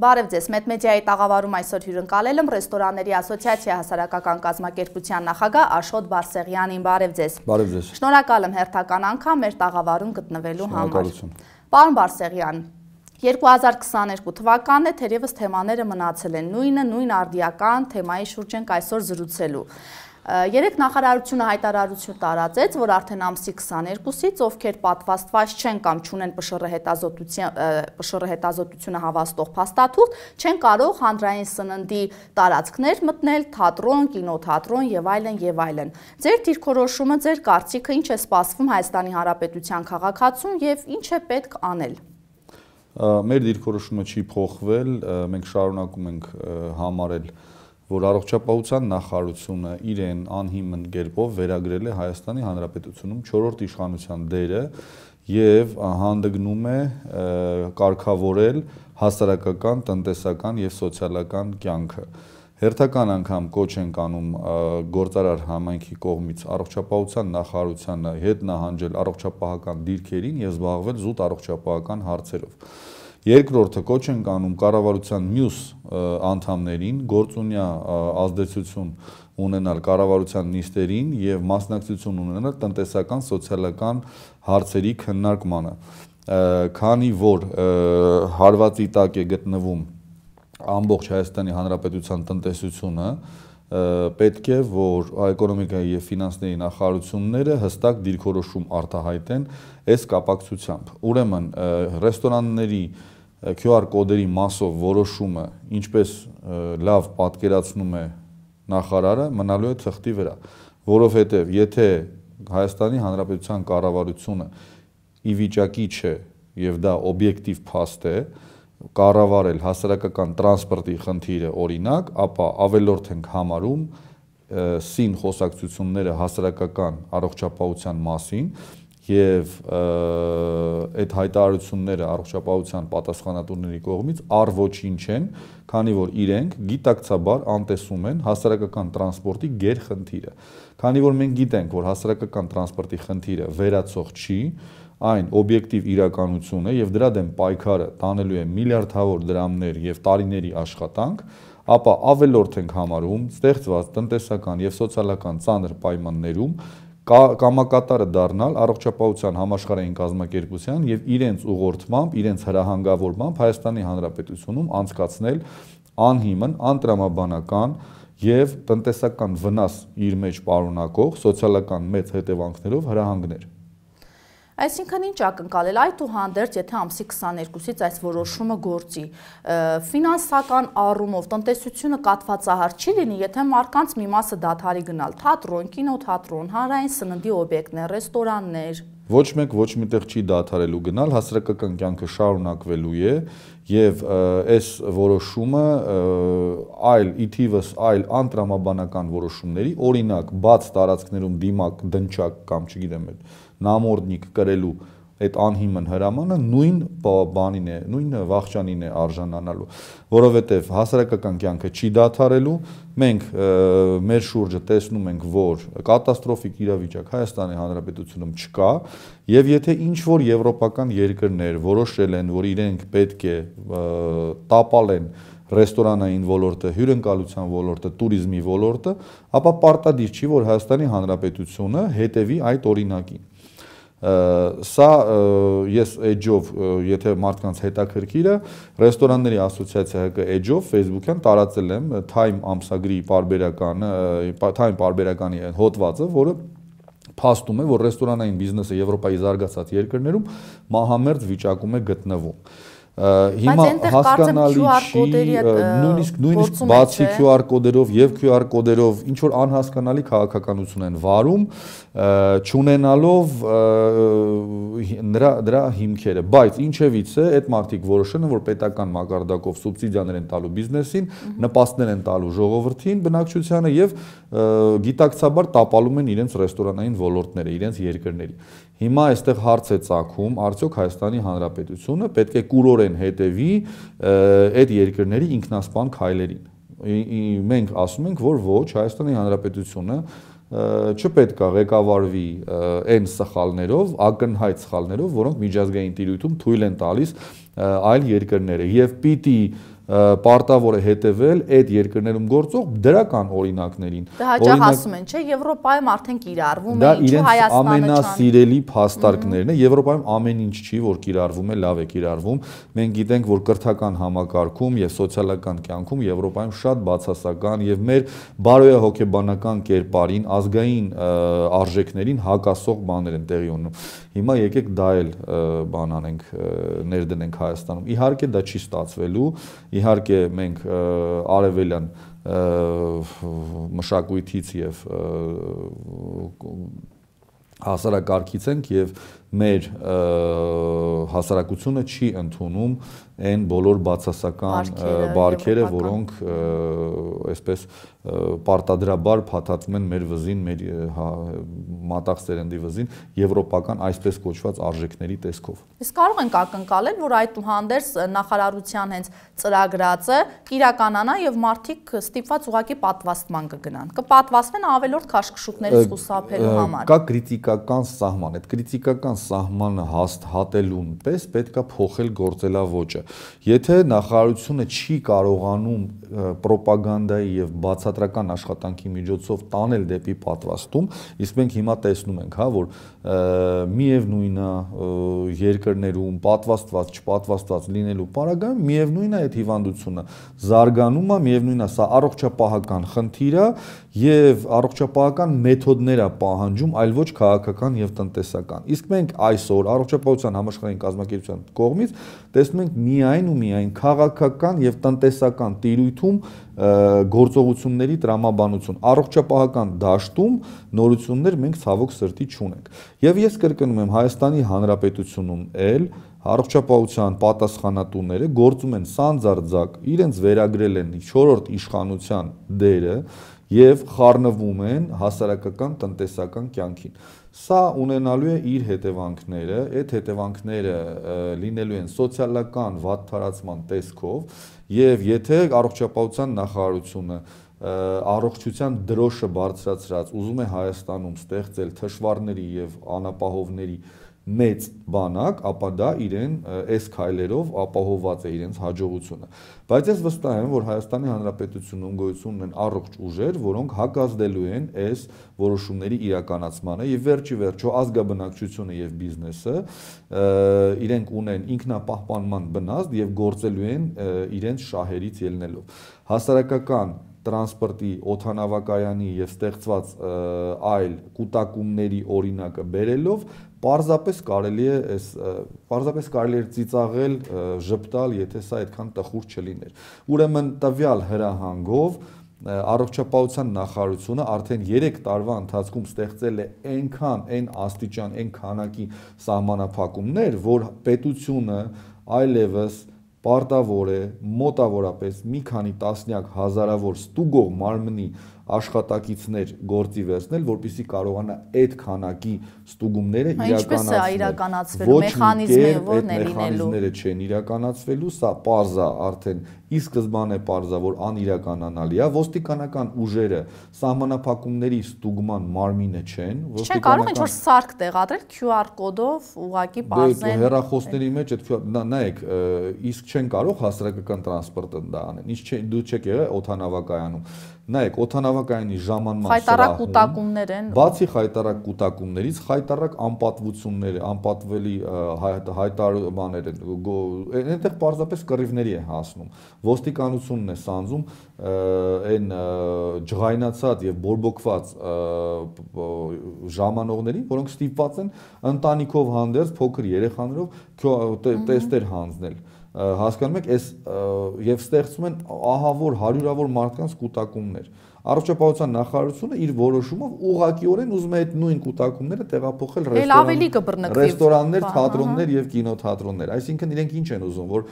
Բարև ձեզ, մետ մեդյայի տաղավարում այսօր հյուրընկալել եմ ռեստորանների ասոցիացիա հասարակական կազմակերպության նախագահ Աշոտ Բարսեղյանին։ Բարև ձեզ։ Բարև ձեզ։ Շնորհակալ եմ հերթական անգամ մեր տաղավարում գտնվելու համար։ Պարոն Բարսեղյան, 2022 թվականն է, թերևս թեմաները մնացել են նույնը, նույն արդիական թեմայի շուրջ ենք այսօր զրուցելու։ Երեք նախարարությունը հայտարարություն տարածեց, որ արդեն ամսի 22-ից ովքեր պատվաստված չեն կամ չունեն ՊՇՌ հետազոտության ՊՇՌ հետազոտությունը հավաստող փաստաթուղթ, չեն կարող հանրային սննդի տարածքներ մտնել, թատրոն, կինոթատրոն եւ այլն եւ այլն։ Ձեր դիրքորոշումը, ձեր կարծիքը ինչ է սպասվում Հայաստանի Հանրապետության քաղաքացուն եւ ինչ է պետք անել մեր դիրքորոշումը չի փոխվել, մենք շարունակում ենք համարել որ առողջապահության նախարարությունը իրեն անհիմն կերպով վերագրել է Հայաստանի Հանրապետությունում 4-րդ իշխանության դերը եւ հանդգնում է կարգավորել հասարակական, տնտեսական եւ սոցիալական կյանքը։ Հերթական անգամ կոչ են կանում գործարար համայնքի կողմից առողջապահության նախարարությանը հետ նահանջել առողջապահական դիրքերին եւ զբաղվել զուտ առողջապահական հարցերով։ Երկրորդը կոչ ենք անում կառավարության մյուս անդամներին գործունյա ազդեցություն ունենալ կառավարության նիստերին եւ մասնակցություն ունենալ տնտեսական սոցիալական հարցերի քննարկմանը։ Քանի որ հարվածի տակ է գտնվում ամբողջ Հայաստանի Հանրապետության տնտեսությունը, պետք է, որ էկոնոմիկայի եւ ֆինանսների նախարարությունները հստակ դիրքորոշում արտահայտեն այս կապակցությամբ։ Ուրեմն ռեստորանների QR կոդերի մասով որոշումը, ինչպես լավ պատկերացնում է նախարարը, մնալու է թղթի վրա, որովհետև եթե Հայաստանի Հանրապետության կառավարությունը ի վիճակի չէ եւ դա օբյեկտիվ փաստ է, կառավարել հասարակական տրանսպորտի խնդիրը օրինակ, ապա ավելորդ ենք համարում սին խոսակցությունները հասարակական առողջապահության մասին եւ այդ հայտարարությունները առողջապահության պատասխանատուների կողմից առ ոչինչ են, քանի որ իրենք գիտակցաբար անտեսում են հասարակական տրանսպորտի գերխնդիրը։ Քանի որ մենք գիտենք, որ հասարակական տրանսպորտի խնդիրը վերացող չի, այն օբյեկտիվ իրականություն է եւ դրա դեմ պայքարը տանելու է միլիարդավոր դրամներ եւ տարիների աշխատանք, ապա ավելորդ ենք համարում ստեղծված տնտեսական եւ սոցիալական ծանր պայմաններում կամակատարը դառնալ առողջապահության համաշխարհային կազմակերպության եւ իրենց ուղղորդմամբ, իրենց հրահանգավորմամբ Հայաստանի Հանրապետությունում անցկացնել անհիմն, անտրամաբանական եւ տնտեսական վնաս իր մեջ պարունակող սոցիալական մեծ հետևանքներով հրահանգներ։ Այսինքն ինչ ակնկալել այդուհանդերձ, եթե ամսի 22-ից այս որոշումը գործի, ֆինանսական առումով տնտեսությունը կատվածահար չի լինի, եթե մարկանց մի մասը դադարի գնալ թատրոն, կինոթատրոն, հանրային սննդի օբյեկտներ, ռեստորաններ, ոչ մեկ ոչ միտեղ չի դադարելու գնալ, հասարակական կյանքը շարունակվելու է եւ այս որոշումը այլ իթիվս այլ անտրամաբանական որոշումների, օրինակ, բաց տարածքներում դիմակ, դնչակ կամ չգիտեմ, այդ նամորդնիկ կրելու այդ անհիմն հրամանը նույն բանին է, նույն վաղճանին է արժանանալու, որովհետև հասարակական կյանքը չի դադարելու, մենք մեր շուրջը տեսնում ենք, որ կատաստրոֆիկ իրավիճակ Հայաստանի Հանրապետությունում չկա, եւ եթե ինչ որ եվրոպական երկրներ որոշել են, որ իրենք պետք է տապալեն ռեստորանային ոլորտը, հյուրընկալության ոլորտը, ቱրիզմի ոլորտը, ապա պարտադիր չի, որ Հայաստանի Հանրապետությունը հետևի այդ օրինակին։ Սա ես Edge-ով, եթե մարդկանց հետաքրքիրը, ռեստորանների ասոցիացիա ՀԿ Edge-ով Facebook-յան տարածել եմ Time ամսագրի բարբերականը, Time բարբերականի հոդվածը, որը փաստում է, որ ռեստորանային բիզնեսը Եվրոպայի զարգացած երկրներում մահամերձ վիճակում է գտնվում հիմա հասկանալի չի նույնիսկ նույնիսկ բացի QR կոդերով եւ QR կոդերով ինչ որ անհասկանալի քաղաքականություն են վարում չունենալով նրա դրա հիմքերը բայց ինչևիցե այդ մարդիկ որոշել են որ պետական մակարդակով սուբսիդիաներ են տալու բիզնեսին նպաստներ են տալու ժողովրդին բնակչությանը եւ գիտակցաբար տապալում են իրենց ռեստորանային ոլորտները իրենց երկրների Հիմա այստեղ հարց է ցակում, արդյոք Հայաստանի Հանրապետությունը պետք է կուրորեն հետևի այդ երկրների ինքնասպան քայլերին։ Մենք ասում ենք, որ ոչ, Հայաստանի Հանրապետությունը չպետք է ղեկավարվի այն սխալներով, ակնհայտ սխալներով, որոնք միջազգային տիրույթում թույլ են տալիս այլ երկրները եւ պիտի և պարտավոր է հետևել այդ երկրներում գործող դրական օրինակներին։ Դա հաճախ ասում են, չէ, Եվրոպայում արդեն կիրառվում է, ինչու Հայաստանը չան։ Դա իրենց ամենասիրելի փաստարկներն է, Եվրոպայում ամեն ինչ չի, որ կիրառվում է, լավ է կիրառվում։ Մենք գիտենք, որ կրթական համակարգում եւ սոցիալական կյանքում Եվրոպայում շատ բացասական եւ մեր բարոյա հոգեբանական կերպարին, ազգային արժեքներին հակասող բաներ են տեղի ունենում։ Հիմա եկեք դա էլ բան անենք, ներդնենք Հայաստանում։ Իհարկե դա չի ստացվելու իհարկե մենք արևելյան մշակույթից եւ հասարակարգից ենք եւ մեր հասարակությունը չի ընդունում այն բոլոր բացասական բարքերը, որոնք այսպես պարտադրաբար փաթաթվում են մեր վզին, մեր հա, մատաղ սերնդի վզին եվրոպական այսպես կոչված արժեքների տեսքով։ Իսկ կարող ենք ակնկալել, որ այդ հանդերս նախարարության հենց ծրագրածը իրականանա եւ մարդիկ ստիպված ուղակի պատվաստման կգնան։ Կպատվաստվեն ավելորդ քաշքշուկներից խուսափելու համար։ Կա քրիտիկական սահման, այդ քրիտիկական սահմանը հաստ հատելուն պես պետքա փոխել գործելավոճը։ Եթե նախարարությունը չի կարողանում ռոպագանդայի եւ բացատրական աշխատանքի միջոցով տանել դեպի պատրաստում, իսկ մենք հիմա տեսնում ենք, հա, որ միևնույնն է երկրներում պատվաստված, չպատվաստված լինելու параգրաֆ, միևնույնն է այդ հիվանդությունը զարգանում է, միևնույնն է սա առողջապահական խնդիր է եւ առողջապահական մեթոդներ է պահանջում, այլ ոչ քաղաքական եւ տնտեսական։ Իսկ մենք մենք այսօր առողջապահության համաշխարհային կազմակերպության կողմից տեսնում ենք միայն ու միայն քաղաքական եւ տնտեսական տիրույթում գործողությունների տրամաբանություն։ Առողջապահական դաշտում նորություններ մենք ցավոք սրտի չունենք։ Եվ ես կրկնում եմ Հայաստանի Հանրապետությունում էլ առողջապահության պատասխանատուները գործում են սանձարձակ, իրենց վերագրել են 4-րդ իշխանության դերը եւ խառնվում են հասարակական տնտեսական կյանքին։ Սա ունենալու է իր հետևանքները, այդ հետևանքները լինելու են սոցիալական վատթարացման տեսքով եւ եթե առողջապահության նախարարությունը առողջության դրոշը բարձրացրած ուզում է Հայաստանում ստեղծել թշվառների եւ անապահովների մեծ բանակ, ապա դա իրեն այս քայլերով ապահովված է իրենց հաջողությունը։ Բայց ես վստահ եմ, որ Հայաստանի Հանրապետությունում գոյություն ունեն առողջ ուժեր, որոնք հակազդելու են այս որոշումների իրականացմանը եւ վերջի վերջո ազգաբնակչությունը եւ բիզնեսը իրենք ունեն ինքնապահպանման բնազդ եւ գործելու են իրենց շահերից ելնելով։ Հասարակական տրանսպորտի, օթանավակայանի եւ ստեղծված այլ կൂട്ടակումների օրինակը բերելով Պարզապես կարելի է այս պարզապես կարելի է ծիծաղել, ժպտալ, եթե սա այդքան տխուր չլիներ։ Ուրեմն տվյալ հրահանգով առողջապահության նախարարությունը արդեն 3 տարվա ընթացքում ստեղծել է այնքան այն աստիճան, այն քանակի սահմանափակումներ, որ պետությունը այլևս այլ պարտավոր է մոտավորապես մի քանի տասնյակ հազարավոր ստուգող մարմնի աշխատակիցներ գործի վերցնել, որպիսի կարողանա այդ քանակի ստուգումները իրականացնել։ Ինչպես է իրականացվելու մեխանիզմը, որն է լինելու։ Մեխանիզմները չեն իրականացվելու, սա parza արդեն ի սկզբանե parza որ անիրականանալի է ոստիկանական ուժերը սահմանափակումների ստուգման մարմինը չեն ոստիկանական Չէ կարող ինչ որ սարք տեղադրել QR կոդով ուղակի parzen դե, հեռախոսների մեջ այդ նայեք իսկ չեն կարող հասարակական տրանսպորտը դա անեն ինչ չէ դու չեք եղել օթանավակայանում նայեք օթանավակայանի ժամանման խայտարակ կուտակումներ են բացի խայտարակ կուտակումներից խայտարակ անպատվություններ անպատվելի հայտար բաներ են այնտեղ պարզապես կռիվների է հասնում ոստիկանությունն է սանձում այն ջղայնացած եւ բորբոքված ժամանողներին որոնք ստիպված են ընտանիքով հանդերձ փոքր երեխաներով տեստեր հանձնել հասկանում եք, այս եւ ստեղծում են ահավոր հարյուրավոր մարդկանց կൂട്ടակումներ։ Առողջապահության նախարարությունը իր որոշումով ուղղակիորեն ուզում է այդ նույն կൂട്ടակումները տեղափոխել ռեստորաններ, ռեստորաններ, թատրոններ եւ կինոթատրոններ։ Այսինքն իրենք ինչ են ուզում, որ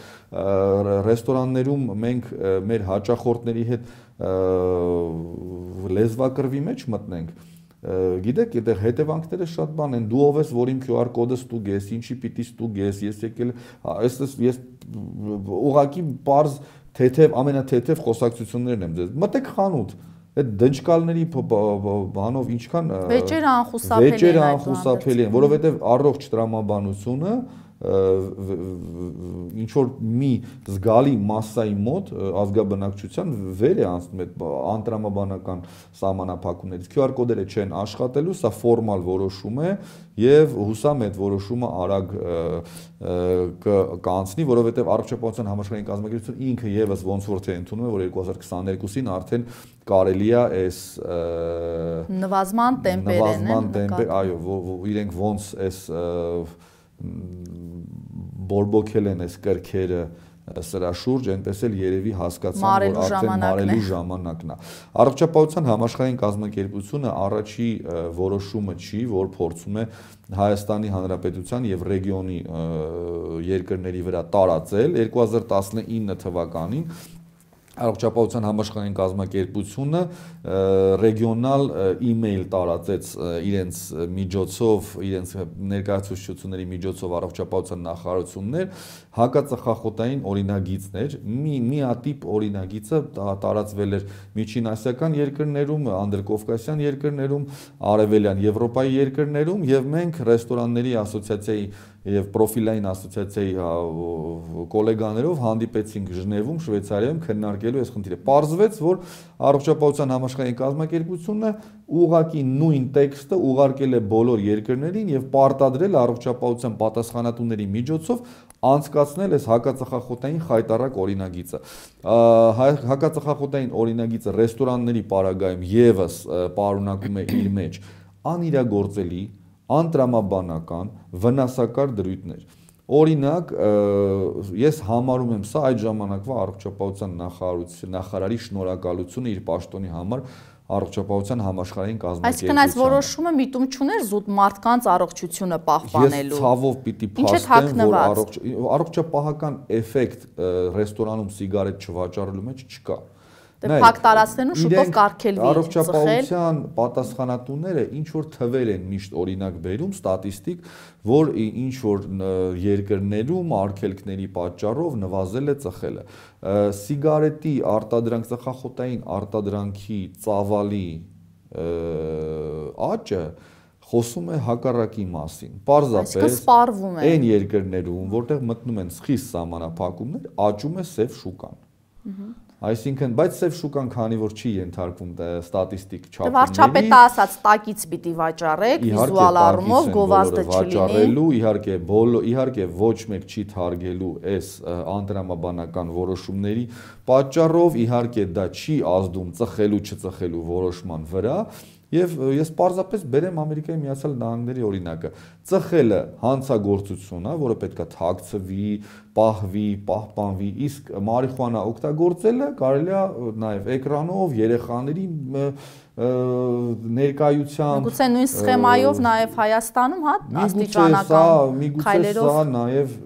ռեստորաններում մենք մեր հաճախորդների հետ լեզվակրվի մեջ մտնենք գիտեք, այդտեղ հետևանքները շատ բան են։ Դու ով ես, որ իմ QR կոդը ստուգես, ինչի պիտի ստուգես, ես եկել, ես ես ուղակի པարզ թեթև ամենաթեթև խոսակցություններն եմ ձեզ։ Մտեք խանութ, այդ դնչկալների բանով ինչքան վեճերը անխուսափելի են։ Վեճերը անխուսափելի են, որովհետև առողջ տրամաբանությունը ինչ որ մի զգալի massայի մոտ ազգաբնակչության վեր է անցնում այդ անտրամաբանական սահմանափակումներից QR կոդերը չեն աշխատելու, սա ֆորմալ որոշում է եւ հուսամ այդ որոշումը արագ կանցնի, որովհետեւ առողջապահության համաշխարհային կազմակերպությունը ինքը եւս ոնց որ թե ընդունում է, որ 2022-ին արդեն կարելի է այս նվազման տեմպերեն նվազման տեմպեր, այո, իրենք ոնց այս և, բորբոքել են այս կրքերը սրա շուրջ, այնպես էլ երևի հասկացան, որ արդեն մարելու ժամանակն է։ Առողջապահության համաշխարհային կազմակերպությունը առաջի որոշումը չի, որ փորձում է Հայաստանի Հանրապետության եւ ռեգիոնի երկրների վրա տարածել 2019 թվականին առողջապահության համաշխարհային կազմակերպությունը ռեգիոնալ email տարածեց իրենց միջոցով, իրենց ներկայացուցիչությունների միջոցով առողջապահության նախարարություններ, հակածխախոտային օրինագիծներ, մի մի ատիպ օրինագիծը տարածվել էր միջին ասիական երկրներում, անդրկովկասյան երկրներում, արևելյան Եվրոպայի երկրներում եւ մենք ռեստորանների ասոցիացիայի եւ պրոֆիլային ասոցիացիայի գոլեգաներով հա, հանդիպեցինք Ժնևում, Շվեյցարիայում քննարկելու այս խնդիրը։ Պարզվեց, որ առողջապահության համաշխարհային կազմակերպությունը ուղակի նույն տեքստը ուղարկել է բոլոր երկրներին եւ պարտադրել առողջապահության պատասխանատուների միջոցով անցկացնել այս հակածխախոտային խայտարակ օրինագիծը։ հա, Հակածխախոտային օրինագիծը ռեստորանների պարագայում եւս պարունակում է իր մեջ անիրագործելի անտրամաբանական, վնասակար դրույթներ։ Օրինակ, ես համարում եմ սա այդ ժամանակվա առողջապահության նախարարության նախարարի շնորհակալությունը իր պաշտոնի համար առողջապահության համաշխարհային կազմակերպության։ Այսինքն այս որոշումը միտում չուներ զուտ մարդկանց առողջությունը պահպանելու։ Ես ցավով պիտի փաստեմ, որ առողջ առողջապահական էֆեկտ ռեստորանում սիգարետ չվաճառելու մեջ չկա։ Ա դե փակ տարածնեն ու շուտով կարգելվի առողջապահության պատասխանատուները ինչ որ թվեր են միշտ օրինակ բերում ստատիստիկ որ ինչ որ երկրներում արգելքների պատճառով նվազել է ծխելը սիգարետի արտադրանք ծխախոտային արտադրանքի ծավալի աճը խոսում է հակառակի մասին։ Պարզապես սպառվում է այն երկրներում, որտեղ մտնում են սխիս սահմանափակումներ, աճում է սև շուկան։ Ահա Այսինքն, բայց սև շուկան քանի որ չի ենթարկվում ստատիստիկ դե չափին։ Վարչապետը ասաց, տակից պիտի վաճառեք, վիզուալ առումով գովազդը չլինի։ Իհարկե, բոլո, իհարկե ոչ մեկ չի թարգելու այս անդրամաբանական որոշումների պատճառով, իհարկե դա չի ազդում ծխելու չծխելու որոշման վրա, Եվ ես պարզապես բերեմ Ամերիկայի Միացյալ Նահանգների օրինակը։ Ծխելը հանցագործություն է, որը պետքա թաքցվի, պահվի, պահպանվի, իսկ մարիխուանա օգտագործելը կարելի է նաև էկրանով երեխաների ներկայությամբ Գուցե նույն սխեմայով նաև Հայաստանում, հա, աստիճանական քայլերով։ Միգուցե սա նաև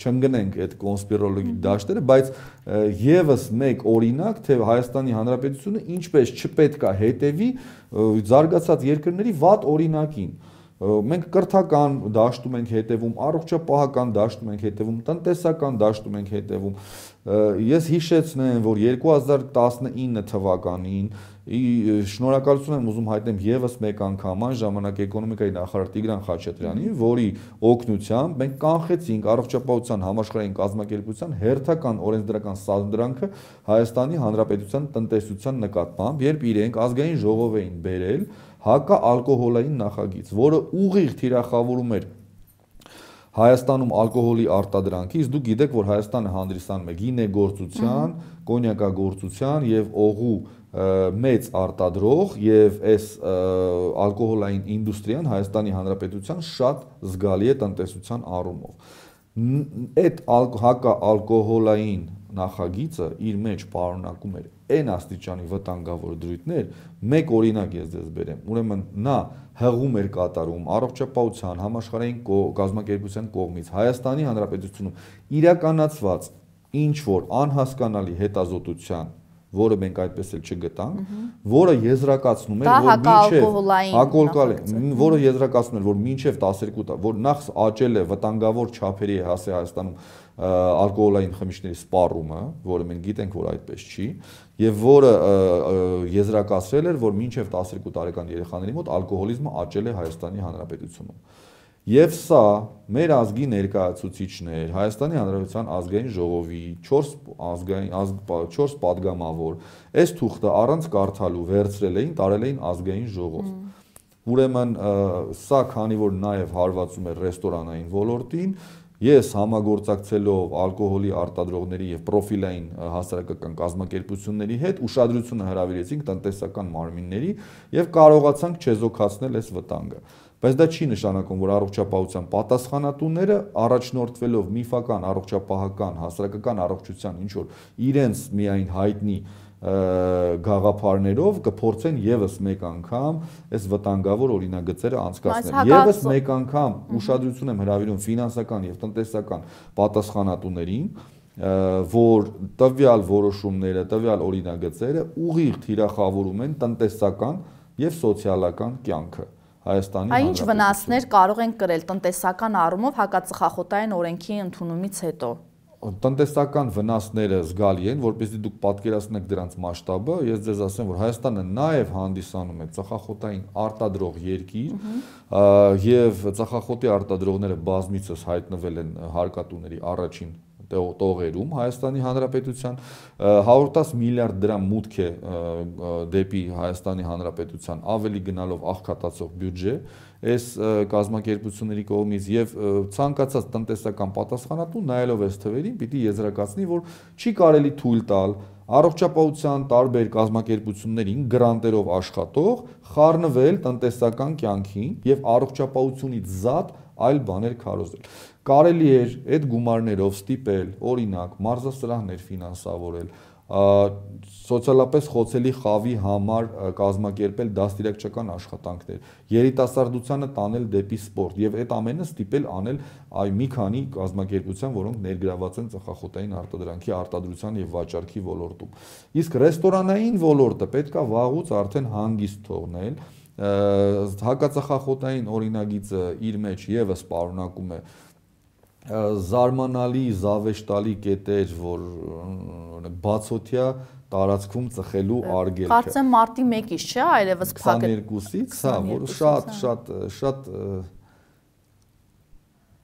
չընկնենք այդ կոնսպիրոլոգի դաշտերը, բայց եւս մեկ օրինակ, թե Հայաստանի Հանրապետությունը ինչպես չպետքա հետևի զարգացած երկրների վատ օրինակին։ որ մենք կրթական դաշտում ենք հետևում, առողջապահական դաշտում ենք հետևում, տնտեսական դաշտում ենք հետևում։ Ես հիշեցնեմ, որ 2019 թվականին շնորհակալություն եմ ուզում հայտնեմ եւս մեկ անգամ այն ժամանակ էկոնոմիկայի նախարար Տիգրան Խաչատրյանին, որի օգնությամբ մենք կանխեցինք առողջապահության համաշխարհային կազմակերպության հերթական օրենսդրական սանդրանքը Հայաստանի Հանրապետության տնտեսության նկատմամբ, երբ իրենք ազգային ժողով էին բերել հակաալկոհոլային նախագիծ, որը ուղիղ թիրախավորում էր Հայաստանում ալկոհոլի արտադրանքի, իսկ դուք գիտեք, որ Հայաստանը հանդիսանում է գինեգործության, կոնյակագործության եւ օղու մեծ արտադրող եւ այս ալկոհոլային ինդուստրիան Հայաստանի Հանրապետության շատ զգալի է տնտեսության առումով այդ հակա ալկոհոլային նախագիծը իր մեջ պարունակում էր այն աստիճանի վտանգավոր դրույթներ, մեկ օրինակ ես ձեզ բերեմ։ Ուրեմն նա հղում էր կատարում առողջապահության համաշխարհային գազམ་ակերպության կողմից Հայաստանի Հանրապետությունում իրականացված ինչ որ անհասկանալի հետազոտության որը մենք այդպես էլ չգտանք, որը եզրակացնում էր, որ մինչև ակոլկալի, որը եզրակացնում էր, որ մինչև 12, որ նախ աճել է վտանգավոր չափերի է հասել Հայաստանում ալկոհոլային խմիչքների սպառումը, որը մենք գիտենք, որ այդպես չի, եւ որը եզրակացրել էր, որ մինչև 12 տարեկան երեխաների մոտ ալկոհոլիզմը աճել է Հայաստանի Հանրապետությունում Եվ սա մեր ազգի ներկայացուցիչներ, Հայաստանի Հանրապետության ազգային ժողովի 4 ազգային ազգ 4 падգամավոր այս թուղթը առանց կարդալու վերցրել էին, տարել էին ազգային ժողով։ Ուրեմն սա քանի որ նաև հարվածում է ռեստորանային ոլորտին, ես համագործակցելով ալկոհոլի արտադրողների եւ պրոֆիլային հասարակական կազմակերպությունների հետ ուշադրությունը հրավիրեցինք տնտեսական մարմինների եւ կարողացանք չեզոքացնել այս վտանգը։ Բայց դա չի նշանակում, որ առողջապահության պատասխանատուները առաջնորդվելով միֆական առողջապահական, հասարակական առողջության ինչ որ իրենց միայն հայտնի գաղափարներով կփորձեն եւս մեկ անգամ այս վտանգավոր օրինագծերը անցկացնել։ Եվս մեկ անգամ ուշադրություն եմ հրավիրում ֆինանսական եւ տնտեսական պատասխանատուներին, որ տվյալ որոշումները, տվյալ օրինագծերը ուղիղ թիրախավորում են տնտեսական եւ սոցիալական կյանքը։ Հայաստանի Հայ ինչ վնասներ կարող են կրել տնտեսական առումով հակաճխախոտային օրենքի ընդունումից հետո տնտեսական վնասները զգալի են, որպեսզի դուք պատկերացնեք դրանց մասշտաբը, ես ձեզ ասեմ, որ Հայաստանը նաև հանդիսանում է ծխախոտային արտադրող երկիր, եւ ծխախոտի արտադրողները բազմիցս հայտնվել են հարկատուների առաջին տողերում Հայաստանի Հանրապետության 110 միլիարդ դրամ մուտք է դեպի Հայաստանի Հանրապետության ավելի գնալով աղքատացող բյուջե այս կազմակերպությունների կողմից եւ ցանկացած տնտեսական պատասխանատու նայելով այս թվերին պիտի եզրակացնի որ չի կարելի թույլ տալ առողջապահության տարբեր կազմակերպություններին գրանտերով աշխատող խառնվել տնտեսական կյանքին եւ առողջապահությունից զատ այլ բաներ քարոզել կարելի էր այդ գումարներով ստիպել, օրինակ, մարզասրաններ ֆինանսավորել, սոցիալապես խոցելի խավի համար կազմակերպել դաստիարակչական աշխատանքներ, երիտասարդությանը տանել դեպի սպորտ եւ այդ ամենը ստիպել անել այ մի քանի կազմակերպության, որոնք ներգրաված են ծխախոտային արտադրանքի արտադրության եւ վաճառքի ոլորտում։ Իսկ ռեստորանային ոլորտը պետքա վաղուց արդեն հանգիստ թողնել հակածխախոտային օրինագիծը իր մեջ եւս պարունակում է և զարմանալի, զավեշտալի կետեր, որ բացօթյա տարածքում ծխելու արգելքը։ Կարծեմ մարտի 1-ից չէ, այլևս փակը 22-ից, հա, որ շատ հա։ շատ շատ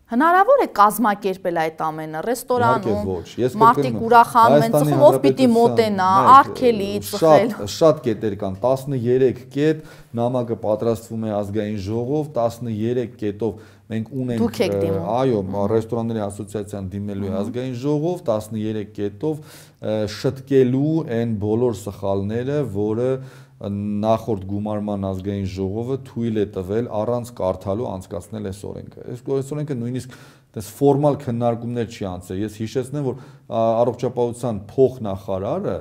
Հնարավոր է կազմակերպել այդ ամենը ռեստորանում։ Մարտիկ ուրախանում են, ծխումով պիտի մոտենա, արկելի ծխել։ Շատ շատ կետեր կան, 13 կետ, նամակը պատրաստվում է ազգային ժողով, 13 կետով մենք ունենք Դուք եք դիմում։ Այո, ռեստորանների ասոցիացիան դիմելու է ազգային ժողով 13 կետով շտկելու այն բոլոր սխալները, որը նախորդ գումարման ազգային ժողովը թույլ է տվել առանց կարդալու անցկացնել այս օրենքը։ Այս օրենքը նույնիսկ դες ֆորմալ քննարկումներ չի անցել։ Ես հիշեցնեմ, որ առողջապահության փոխնախարարը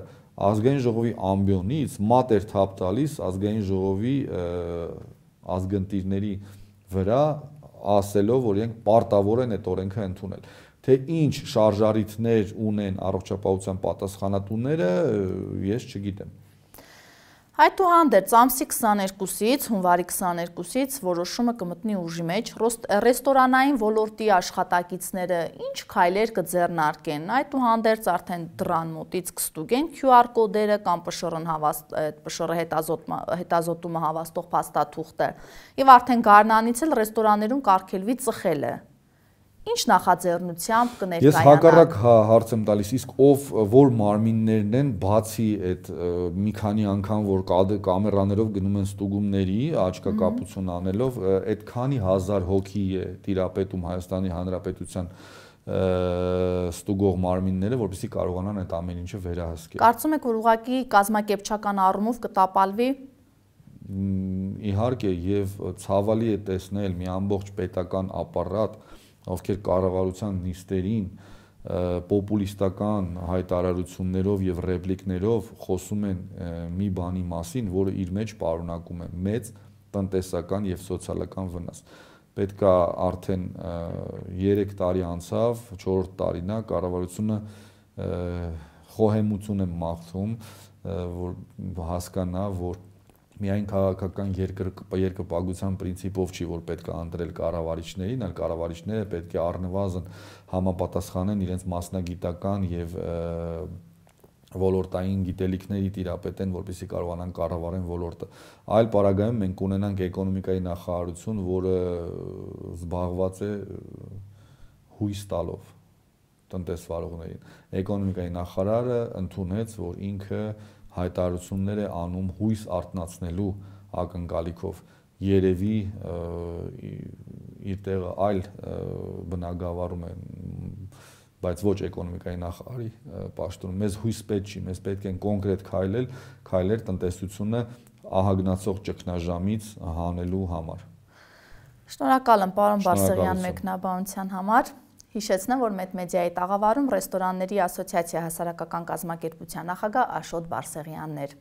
ազգային ժողովի ամբիոնից մատ էր թափ տալիս ազգային ժողովի ազգընտիրների վրա ասելով, որ իրենք պարտավոր են այդ օրենքը ընդունել թե ինչ շարժարիթներ ունեն առողջապահության պատասխանատուները, ես չգիտեմ։ Հայտուհանդերձ ամսի 22-ից հունվարի 22-ից որոշումը կմտնի ուժի մեջ ռեստորանային ոլորտի աշխատակիցները ինչ քայլեր կձեռնարկեն։ Այդուհանդերձ արդեն դրան մոտից կստուգեն QR կոդերը կամ պշրն հավաստ պշրը հետազոտումը հավաստող փաստաթուղթը։ Եվ արդեն գարնանից էլ ռեստորաներում կարգելվի ծխելը ինչ նախաձեռնությամբ կներկայանա։ Ես հակառակ հա, հարց եմ տալիս, իսկ ով որ մարմիններն են բացի այդ մի քանի անգամ որ կամերաներով գնում են ստուգումների, աչքակապություն անելով, այդ քանի հազար հոգի է տիրապետում Հայաստանի Հանրապետության ստուգող մարմինները, որովհետեւ կարողանան այդ ամեն ինչը վերահսկել։ Կարծում եք, որ ուղակի կազմակերպչական առումով կտապալվի իհարկե եւ ցավալի է տեսնել մի ամբողջ պետական ապարատ, ովքեր կառավարության նիստերին պոպուլիստական հայտարարություններով եւ ռեպլիկներով խոսում են մի բանի մասին, որը իր մեջ պարունակում է մեծ տնտեսական եւ սոցիալական վնաս։ Պետքա արդեն 3 տարի անցավ, 4 տարին է կառավարությունը խոհեմություն է մաղթում, որ հասկանա, որ միայն քաղաքական երկր երկրպագության principով չի որ պետք է ընտրել կառավարիչներին, այլ կառավարիչները պետք է առնվազն համապատասխանեն իրենց մասնագիտական եւ ոլորտային գիտելիքների տիրապետեն, որպեսզի կարողանան կառավարեն ոլորտը։ Այլ պարագայում մենք ունենանք էկոնոմիկայի նախարարություն, որը զբաղված է հույս տալով տնտեսվարողներին։ Էկոնոմիկայի նախարարը ընդունեց, որ ինքը հայտարարություններ է անում հույս արտնացնելու ակնկալիքով երևի իր տեղը այլ բնակավարում է բայց ոչ էկոնոմիկայի նախարարի պաշտոնում մեզ հույս պետք չի մեզ պետք են կոնկրետ քայլել քայլեր տնտեսությունը ահագնացող ճգնաժամից հանելու համար Շնորհակալ եմ պարոն Բարսեղյան մեկնաբանության համար։ Հիշեցնեմ, որ մետ մեդիայի տաղավարում ռեստորանների ասոցիացիա հասարակական կազմակերպության նախագահ Աշոտ Բարսեղյանն էր։